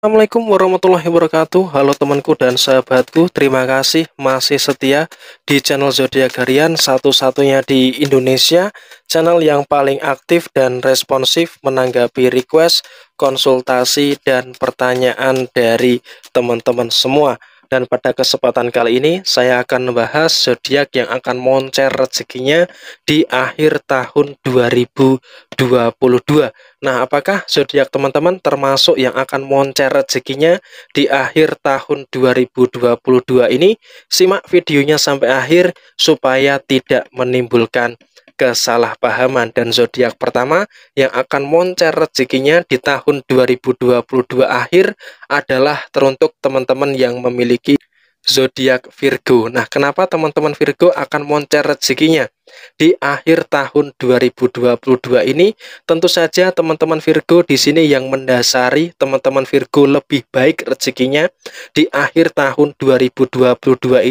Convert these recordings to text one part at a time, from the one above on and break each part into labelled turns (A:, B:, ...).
A: Assalamualaikum warahmatullahi wabarakatuh Halo temanku dan sahabatku Terima kasih masih setia di channel Zodiak Harian Satu-satunya di Indonesia Channel yang paling aktif dan responsif Menanggapi request, konsultasi, dan pertanyaan dari teman-teman semua dan pada kesempatan kali ini saya akan membahas zodiak yang akan moncer rezekinya di akhir tahun 2022. Nah, apakah zodiak teman-teman termasuk yang akan moncer rezekinya di akhir tahun 2022 ini? Simak videonya sampai akhir supaya tidak menimbulkan kesalahpahaman dan zodiak pertama yang akan moncer rezekinya di tahun 2022 akhir adalah teruntuk teman-teman yang memiliki zodiak Virgo. Nah, kenapa teman-teman Virgo akan moncer rezekinya? di akhir tahun 2022 ini tentu saja teman-teman Virgo di sini yang mendasari teman-teman Virgo lebih baik rezekinya di akhir tahun 2022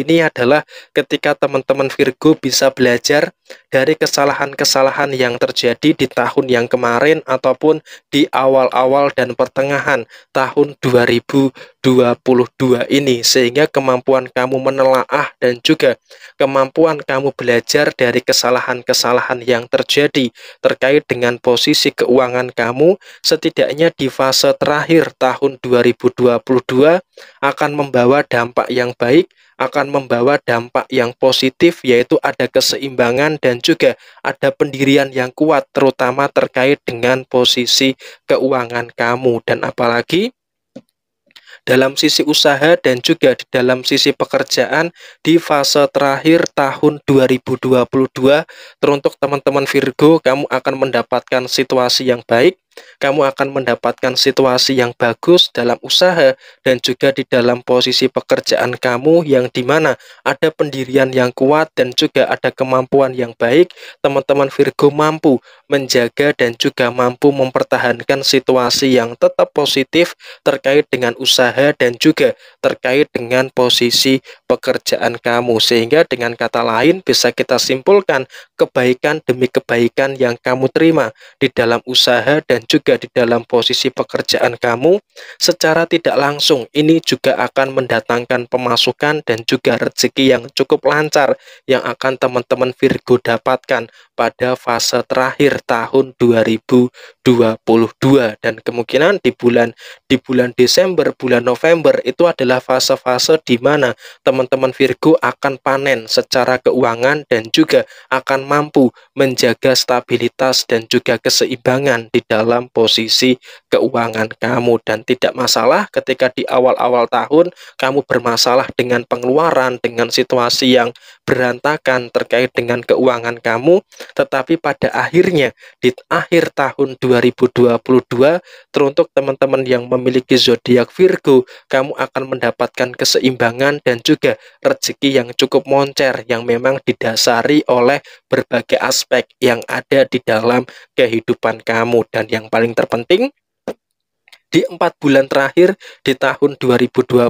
A: ini adalah ketika teman-teman Virgo bisa belajar dari kesalahan-kesalahan yang terjadi di tahun yang kemarin ataupun di awal-awal dan pertengahan tahun 2022 ini sehingga kemampuan kamu menelaah dan juga kemampuan kamu belajar dari kesalahan-kesalahan yang terjadi terkait dengan posisi keuangan kamu setidaknya di fase terakhir tahun 2022 akan membawa dampak yang baik, akan membawa dampak yang positif yaitu ada keseimbangan dan juga ada pendirian yang kuat terutama terkait dengan posisi keuangan kamu dan apalagi dalam sisi usaha dan juga di dalam sisi pekerjaan di fase terakhir tahun 2022. Teruntuk teman-teman Virgo, kamu akan mendapatkan situasi yang baik kamu akan mendapatkan situasi yang bagus dalam usaha dan juga di dalam posisi pekerjaan kamu yang mana ada pendirian yang kuat dan juga ada kemampuan yang baik. Teman-teman Virgo mampu menjaga dan juga mampu mempertahankan situasi yang tetap positif terkait dengan usaha dan juga terkait dengan posisi pekerjaan kamu. Sehingga dengan kata lain bisa kita simpulkan kebaikan demi kebaikan yang kamu terima di dalam usaha dan juga di dalam posisi pekerjaan kamu secara tidak langsung ini juga akan mendatangkan pemasukan dan juga rezeki yang cukup lancar yang akan teman-teman Virgo dapatkan pada fase terakhir tahun 2022 dan kemungkinan di bulan di bulan Desember bulan November itu adalah fase-fase di mana teman-teman Virgo akan panen secara keuangan dan juga akan mampu menjaga stabilitas dan juga keseimbangan di dalam posisi keuangan kamu dan tidak masalah ketika di awal-awal tahun kamu bermasalah dengan pengeluaran dengan situasi yang berantakan terkait dengan keuangan kamu tetapi pada akhirnya di akhir tahun 2022 teruntuk teman-teman yang memiliki zodiak Virgo kamu akan mendapatkan keseimbangan dan juga rezeki yang cukup moncer yang memang didasari oleh ber berbagai aspek yang ada di dalam kehidupan kamu dan yang paling terpenting di empat bulan terakhir di tahun 2022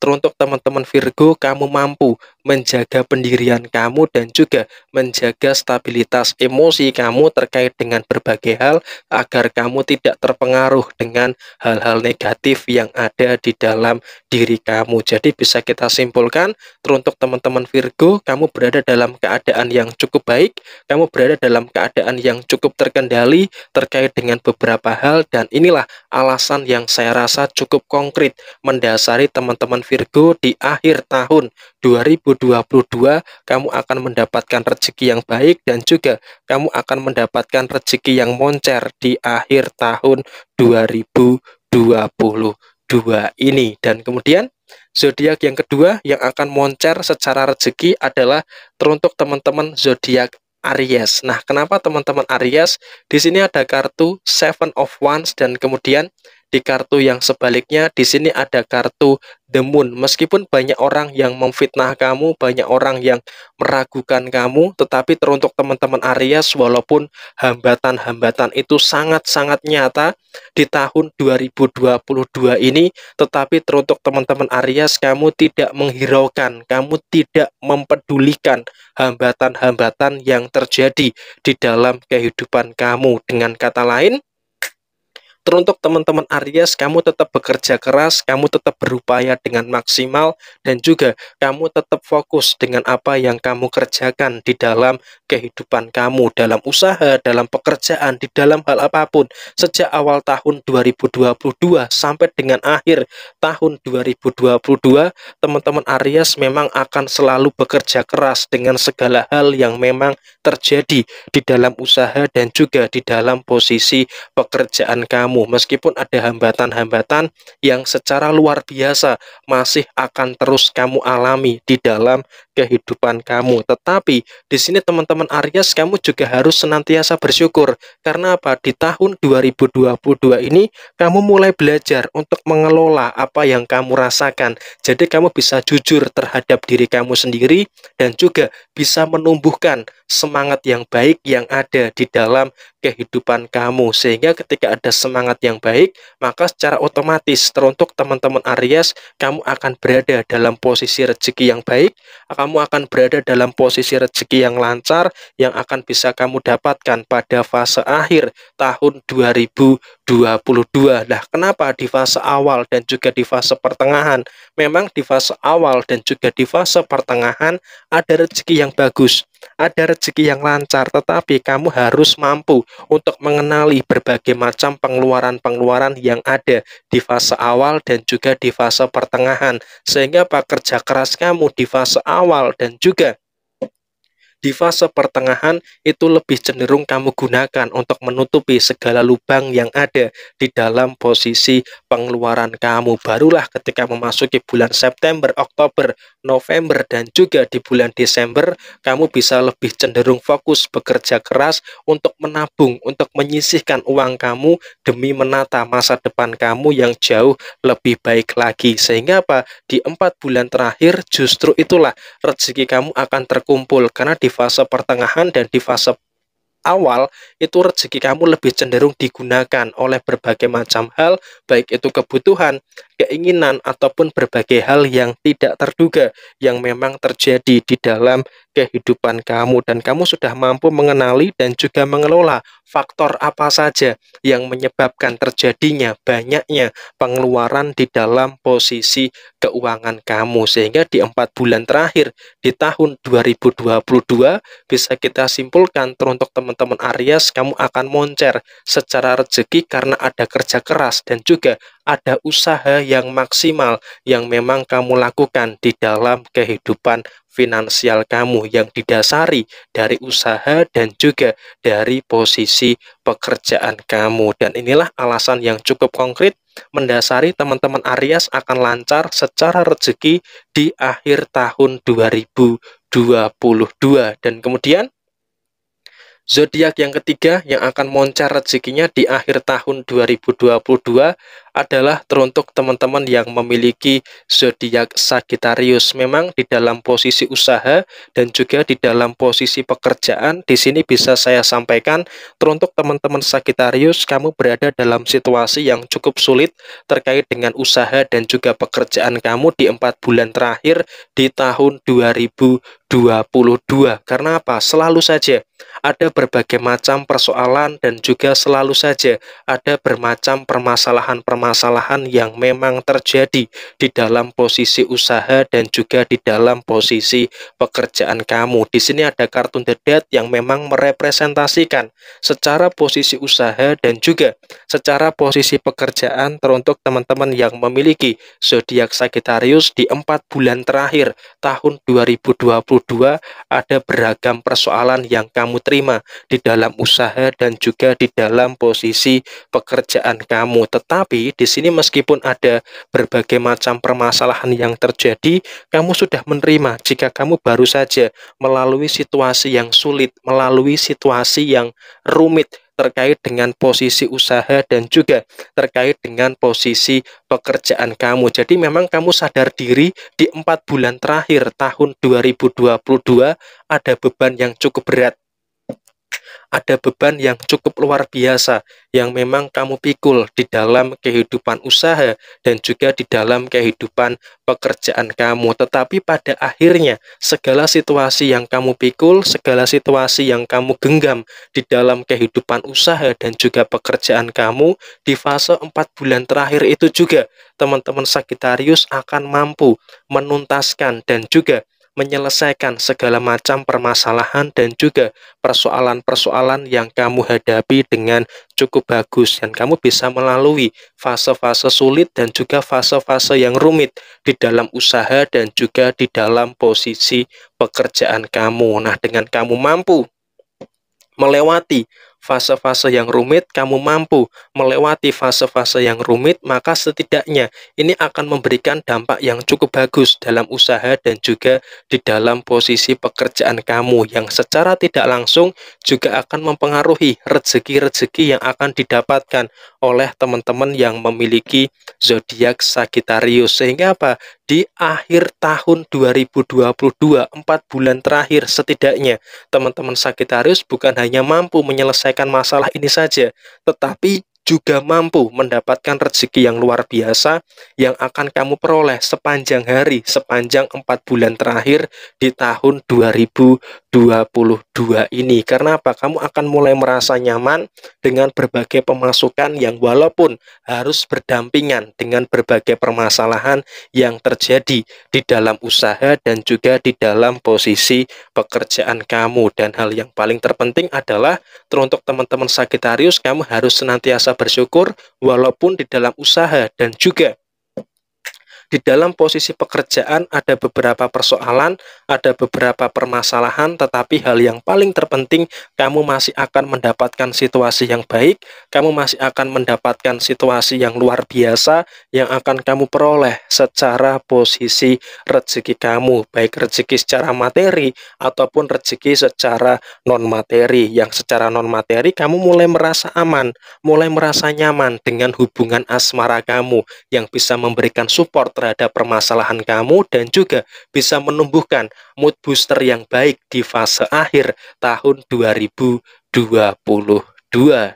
A: teruntuk teman-teman Virgo kamu mampu menjaga pendirian kamu dan juga menjaga stabilitas emosi kamu terkait dengan berbagai hal agar kamu tidak terpengaruh dengan hal-hal negatif yang ada di dalam diri kamu. Jadi bisa kita simpulkan teruntuk teman-teman Virgo, kamu berada dalam keadaan yang cukup baik, kamu berada dalam keadaan yang cukup terkendali terkait dengan beberapa hal dan inilah alasan yang saya rasa cukup konkret mendasari teman-teman Virgo di akhir tahun 2000 2022 kamu akan mendapatkan rezeki yang baik dan juga kamu akan mendapatkan rezeki yang moncer di akhir tahun 2022 ini. Dan kemudian zodiak yang kedua yang akan moncer secara rezeki adalah teruntuk teman-teman zodiak Aries. Nah, kenapa teman-teman Aries? Di sini ada kartu Seven of Wands dan kemudian di kartu yang sebaliknya di sini ada kartu the moon meskipun banyak orang yang memfitnah kamu banyak orang yang meragukan kamu tetapi teruntuk teman-teman Aries walaupun hambatan-hambatan itu sangat-sangat nyata di tahun 2022 ini tetapi teruntuk teman-teman Aries kamu tidak menghiraukan kamu tidak mempedulikan hambatan-hambatan yang terjadi di dalam kehidupan kamu dengan kata lain Teruntuk teman-teman Aries, kamu tetap bekerja keras, kamu tetap berupaya dengan maksimal, dan juga kamu tetap fokus dengan apa yang kamu kerjakan di dalam kehidupan kamu, dalam usaha, dalam pekerjaan, di dalam hal apapun. Sejak awal tahun 2022 sampai dengan akhir tahun 2022, teman-teman Aries memang akan selalu bekerja keras dengan segala hal yang memang terjadi di dalam usaha dan juga di dalam posisi pekerjaan kamu kamu meskipun ada hambatan-hambatan yang secara luar biasa masih akan terus kamu alami di dalam kehidupan kamu. Tetapi di sini teman-teman Aries kamu juga harus senantiasa bersyukur karena apa? Di tahun 2022 ini kamu mulai belajar untuk mengelola apa yang kamu rasakan. Jadi kamu bisa jujur terhadap diri kamu sendiri dan juga bisa menumbuhkan semangat yang baik yang ada di dalam kehidupan kamu sehingga ketika ada semangat yang baik maka secara otomatis teruntuk teman-teman Aries kamu akan berada dalam posisi rezeki yang baik kamu akan berada dalam posisi rezeki yang lancar yang akan bisa kamu dapatkan pada fase akhir tahun 2000. 22. Nah, kenapa di fase awal dan juga di fase pertengahan? Memang di fase awal dan juga di fase pertengahan ada rezeki yang bagus, ada rezeki yang lancar, tetapi kamu harus mampu untuk mengenali berbagai macam pengeluaran-pengeluaran yang ada di fase awal dan juga di fase pertengahan. Sehingga pekerja keras kamu di fase awal dan juga di fase pertengahan itu lebih cenderung kamu gunakan untuk menutupi segala lubang yang ada di dalam posisi pengeluaran kamu. Barulah ketika memasuki bulan September, Oktober, November, dan juga di bulan Desember, kamu bisa lebih cenderung fokus bekerja keras untuk menabung, untuk menyisihkan uang kamu demi menata masa depan kamu yang jauh lebih baik lagi. Sehingga apa? Di empat bulan terakhir justru itulah rezeki kamu akan terkumpul karena di fase pertengahan dan di fase awal itu rezeki kamu lebih cenderung digunakan oleh berbagai macam hal baik itu kebutuhan keinginan ataupun berbagai hal yang tidak terduga yang memang terjadi di dalam kehidupan kamu dan kamu sudah mampu mengenali dan juga mengelola faktor apa saja yang menyebabkan terjadinya banyaknya pengeluaran di dalam posisi keuangan kamu sehingga di empat bulan terakhir di tahun 2022 bisa kita simpulkan teruntuk teman-teman Aries kamu akan moncer secara rezeki karena ada kerja keras dan juga ada usaha yang maksimal yang memang kamu lakukan di dalam kehidupan finansial kamu yang didasari dari usaha dan juga dari posisi pekerjaan kamu. Dan inilah alasan yang cukup konkret mendasari teman-teman Aries akan lancar secara rezeki di akhir tahun 2022. Dan kemudian zodiak yang ketiga yang akan moncar rezekinya di akhir tahun 2022 adalah teruntuk teman-teman yang memiliki zodiak Sagittarius. Memang di dalam posisi usaha dan juga di dalam posisi pekerjaan di sini bisa saya sampaikan teruntuk teman-teman Sagittarius kamu berada dalam situasi yang cukup sulit terkait dengan usaha dan juga pekerjaan kamu di empat bulan terakhir di tahun 2022. Karena apa? Selalu saja ada berbagai macam persoalan dan juga selalu saja ada bermacam permasalahan-permasalahan permasalahan yang memang terjadi di dalam posisi usaha dan juga di dalam posisi pekerjaan kamu. Di sini ada kartun The Dead yang memang merepresentasikan secara posisi usaha dan juga secara posisi pekerjaan teruntuk teman-teman yang memiliki zodiak Sagittarius di empat bulan terakhir tahun 2022 ada beragam persoalan yang kamu terima di dalam usaha dan juga di dalam posisi pekerjaan kamu. Tetapi di sini meskipun ada berbagai macam permasalahan yang terjadi, kamu sudah menerima jika kamu baru saja melalui situasi yang sulit, melalui situasi yang rumit terkait dengan posisi usaha dan juga terkait dengan posisi pekerjaan kamu. Jadi memang kamu sadar diri di empat bulan terakhir tahun 2022 ada beban yang cukup berat ada beban yang cukup luar biasa yang memang kamu pikul di dalam kehidupan usaha dan juga di dalam kehidupan pekerjaan kamu. Tetapi pada akhirnya, segala situasi yang kamu pikul, segala situasi yang kamu genggam di dalam kehidupan usaha dan juga pekerjaan kamu di fase 4 bulan terakhir itu juga teman-teman Sagittarius akan mampu menuntaskan dan juga menyelesaikan segala macam permasalahan dan juga persoalan-persoalan yang kamu hadapi dengan cukup bagus dan kamu bisa melalui fase-fase sulit dan juga fase-fase yang rumit di dalam usaha dan juga di dalam posisi pekerjaan kamu. Nah, dengan kamu mampu melewati fase-fase yang rumit, kamu mampu melewati fase-fase yang rumit, maka setidaknya ini akan memberikan dampak yang cukup bagus dalam usaha dan juga di dalam posisi pekerjaan kamu yang secara tidak langsung juga akan mempengaruhi rezeki-rezeki yang akan didapatkan oleh teman-teman yang memiliki zodiak Sagittarius. Sehingga apa? di akhir tahun 2022, 4 bulan terakhir setidaknya, teman-teman Sagittarius bukan hanya mampu menyelesaikan masalah ini saja, tetapi juga mampu mendapatkan rezeki yang luar biasa yang akan kamu peroleh sepanjang hari, sepanjang 4 bulan terakhir di tahun 2022. 2022 ini. Karena apa? Kamu akan mulai merasa nyaman dengan berbagai pemasukan yang walaupun harus berdampingan dengan berbagai permasalahan yang terjadi di dalam usaha dan juga di dalam posisi pekerjaan kamu. Dan hal yang paling terpenting adalah teruntuk teman-teman Sagittarius, kamu harus senantiasa bersyukur walaupun di dalam usaha dan juga di dalam posisi pekerjaan ada beberapa persoalan, ada beberapa permasalahan, tetapi hal yang paling terpenting, kamu masih akan mendapatkan situasi yang baik, kamu masih akan mendapatkan situasi yang luar biasa yang akan kamu peroleh secara posisi rezeki kamu, baik rezeki secara materi ataupun rezeki secara non-materi. Yang secara non-materi, kamu mulai merasa aman, mulai merasa nyaman dengan hubungan asmara kamu yang bisa memberikan support terhadap permasalahan kamu dan juga bisa menumbuhkan mood booster yang baik di fase akhir tahun 2022.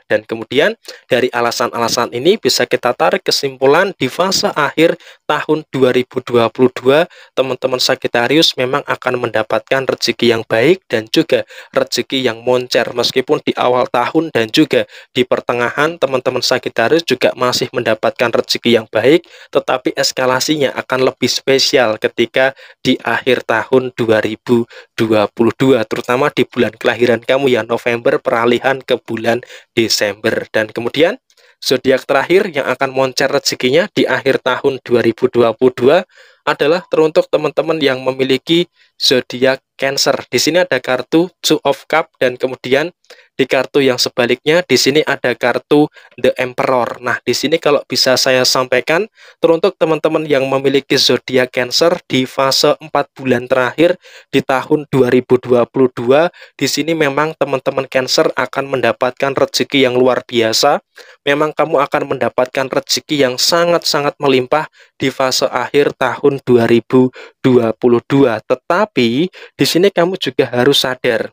A: Dan kemudian dari alasan-alasan ini bisa kita tarik kesimpulan di fase akhir tahun 2022 teman-teman Sagittarius memang akan mendapatkan rezeki yang baik dan juga rezeki yang moncer meskipun di awal tahun dan juga di pertengahan teman-teman Sagittarius juga masih mendapatkan rezeki yang baik tetapi eskalasinya akan lebih spesial ketika di akhir tahun 2022 terutama di bulan kelahiran kamu ya November peralihan ke bulan Desember dan kemudian Zodiak terakhir yang akan moncer rezekinya di akhir tahun 2022 adalah teruntuk teman-teman yang memiliki zodiak Cancer. Di sini ada kartu Two of Cup dan kemudian di kartu yang sebaliknya di sini ada kartu The Emperor. Nah, di sini kalau bisa saya sampaikan teruntuk teman-teman yang memiliki zodiak Cancer di fase 4 bulan terakhir di tahun 2022, di sini memang teman-teman Cancer akan mendapatkan rezeki yang luar biasa. Memang kamu akan mendapatkan rezeki yang sangat-sangat melimpah di fase akhir tahun 2022. Tetap tapi di sini kamu juga harus sadar.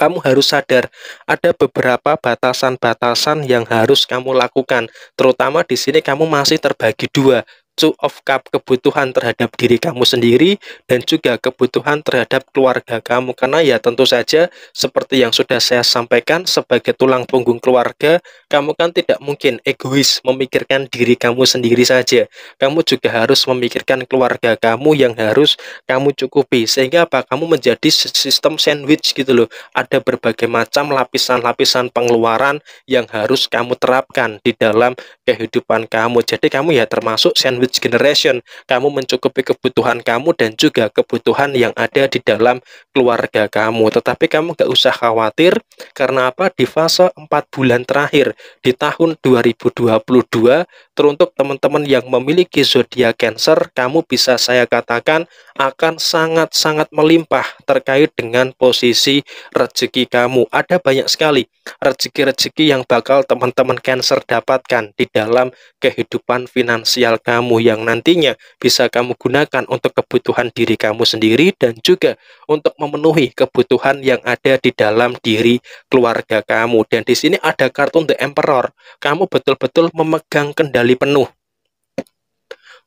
A: Kamu harus sadar ada beberapa batasan-batasan yang harus kamu lakukan. Terutama di sini kamu masih terbagi dua, two of cup kebutuhan terhadap diri kamu sendiri dan juga kebutuhan terhadap keluarga kamu karena ya tentu saja seperti yang sudah saya sampaikan sebagai tulang punggung keluarga kamu kan tidak mungkin egois memikirkan diri kamu sendiri saja kamu juga harus memikirkan keluarga kamu yang harus kamu cukupi sehingga apa kamu menjadi sistem sandwich gitu loh ada berbagai macam lapisan-lapisan pengeluaran yang harus kamu terapkan di dalam kehidupan kamu jadi kamu ya termasuk sandwich knowledge generation. Kamu mencukupi kebutuhan kamu dan juga kebutuhan yang ada di dalam keluarga kamu. Tetapi kamu gak usah khawatir karena apa? Di fase 4 bulan terakhir di tahun 2022 teruntuk teman-teman yang memiliki zodiak Cancer, kamu bisa saya katakan akan sangat-sangat melimpah terkait dengan posisi rezeki kamu. Ada banyak sekali rezeki-rezeki yang bakal teman-teman Cancer dapatkan di dalam kehidupan finansial kamu yang nantinya bisa kamu gunakan untuk kebutuhan diri kamu sendiri dan juga untuk memenuhi kebutuhan yang ada di dalam diri keluarga kamu. Dan di sini ada kartun The Emperor. Kamu betul-betul memegang kendali penuh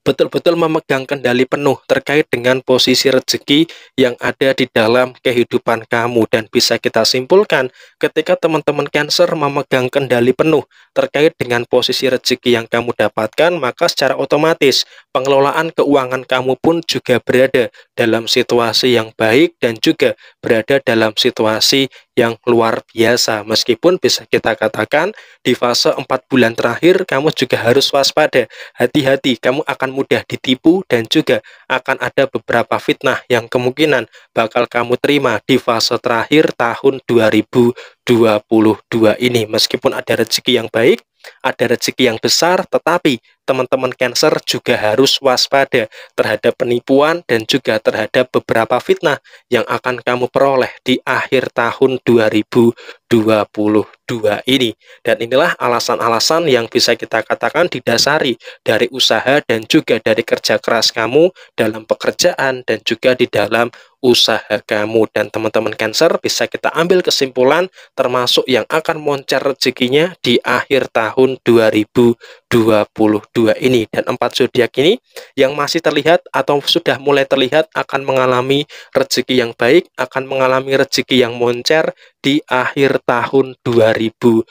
A: betul-betul memegang kendali penuh terkait dengan posisi rezeki yang ada di dalam kehidupan kamu dan bisa kita simpulkan ketika teman-teman Cancer memegang kendali penuh terkait dengan posisi rezeki yang kamu dapatkan maka secara otomatis pengelolaan keuangan kamu pun juga berada dalam situasi yang baik dan juga berada dalam situasi yang luar biasa. Meskipun bisa kita katakan di fase 4 bulan terakhir kamu juga harus waspada. Hati-hati, kamu akan mudah ditipu dan juga akan ada beberapa fitnah yang kemungkinan bakal kamu terima di fase terakhir tahun 2022 ini. Meskipun ada rezeki yang baik, ada rezeki yang besar, tetapi teman-teman Cancer juga harus waspada terhadap penipuan dan juga terhadap beberapa fitnah yang akan kamu peroleh di akhir tahun 2022 ini. Dan inilah alasan-alasan yang bisa kita katakan didasari dari usaha dan juga dari kerja keras kamu dalam pekerjaan dan juga di dalam usaha kamu dan teman-teman Cancer bisa kita ambil kesimpulan termasuk yang akan moncer rezekinya di akhir tahun 2022 dua ini dan empat zodiak ini yang masih terlihat atau sudah mulai terlihat akan mengalami rezeki yang baik, akan mengalami rezeki yang moncer di akhir tahun 2022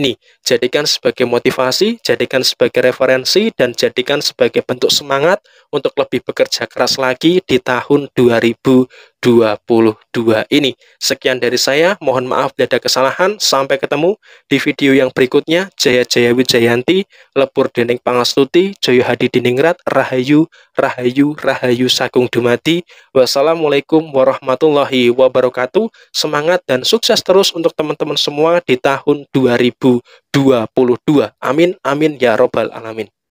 A: ini. Jadikan sebagai motivasi, jadikan sebagai referensi dan jadikan sebagai bentuk semangat untuk lebih bekerja keras lagi di tahun 2022 2022 ini. Sekian dari saya, mohon maaf bila ada kesalahan. Sampai ketemu di video yang berikutnya. Jaya Jaya Wijayanti, Lepur Dening Pangastuti, Joyo Hadi Diningrat, Rahayu, Rahayu, Rahayu Sagung Dumati. Wassalamualaikum warahmatullahi wabarakatuh. Semangat dan sukses terus untuk teman-teman semua di tahun 2022. Amin, amin, ya robbal alamin.